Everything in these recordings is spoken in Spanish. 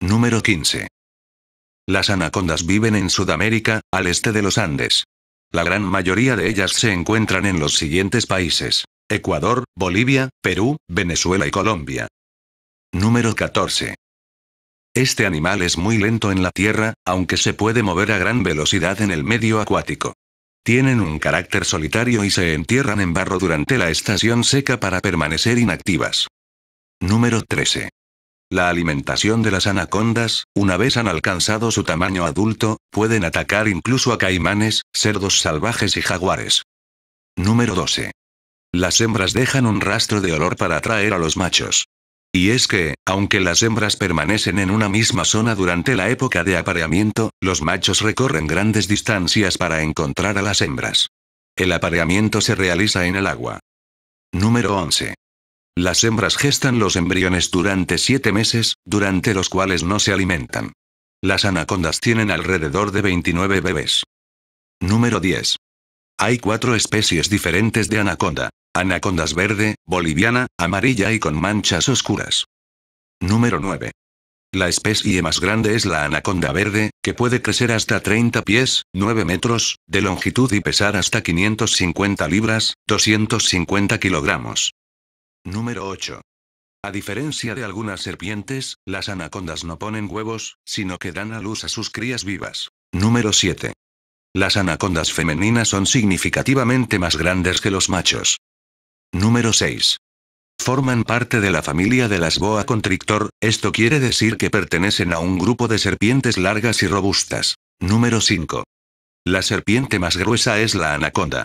Número 15. Las anacondas viven en Sudamérica, al este de los Andes. La gran mayoría de ellas se encuentran en los siguientes países. Ecuador, Bolivia, Perú, Venezuela y Colombia. Número 14. Este animal es muy lento en la tierra, aunque se puede mover a gran velocidad en el medio acuático. Tienen un carácter solitario y se entierran en barro durante la estación seca para permanecer inactivas. Número 13. La alimentación de las anacondas, una vez han alcanzado su tamaño adulto, pueden atacar incluso a caimanes, cerdos salvajes y jaguares. Número 12. Las hembras dejan un rastro de olor para atraer a los machos. Y es que, aunque las hembras permanecen en una misma zona durante la época de apareamiento, los machos recorren grandes distancias para encontrar a las hembras. El apareamiento se realiza en el agua. Número 11. Las hembras gestan los embriones durante 7 meses, durante los cuales no se alimentan. Las anacondas tienen alrededor de 29 bebés. Número 10. Hay cuatro especies diferentes de anaconda. Anacondas verde, boliviana, amarilla y con manchas oscuras. Número 9. La especie más grande es la anaconda verde, que puede crecer hasta 30 pies, 9 metros, de longitud y pesar hasta 550 libras, 250 kilogramos. Número 8. A diferencia de algunas serpientes, las anacondas no ponen huevos, sino que dan a luz a sus crías vivas. Número 7. Las anacondas femeninas son significativamente más grandes que los machos. Número 6. Forman parte de la familia de las boa constrictor, esto quiere decir que pertenecen a un grupo de serpientes largas y robustas. Número 5. La serpiente más gruesa es la anaconda.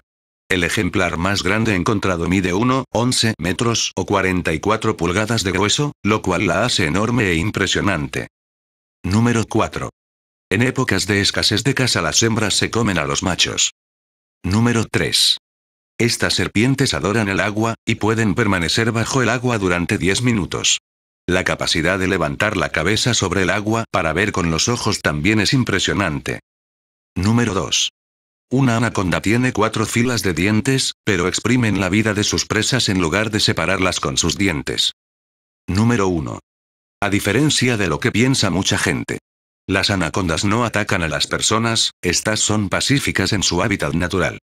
El ejemplar más grande encontrado mide 1, 11 metros o 44 pulgadas de grueso, lo cual la hace enorme e impresionante. Número 4. En épocas de escasez de caza las hembras se comen a los machos. Número 3. Estas serpientes adoran el agua, y pueden permanecer bajo el agua durante 10 minutos. La capacidad de levantar la cabeza sobre el agua para ver con los ojos también es impresionante. Número 2. Una anaconda tiene cuatro filas de dientes, pero exprimen la vida de sus presas en lugar de separarlas con sus dientes. Número 1. A diferencia de lo que piensa mucha gente. Las anacondas no atacan a las personas, estas son pacíficas en su hábitat natural.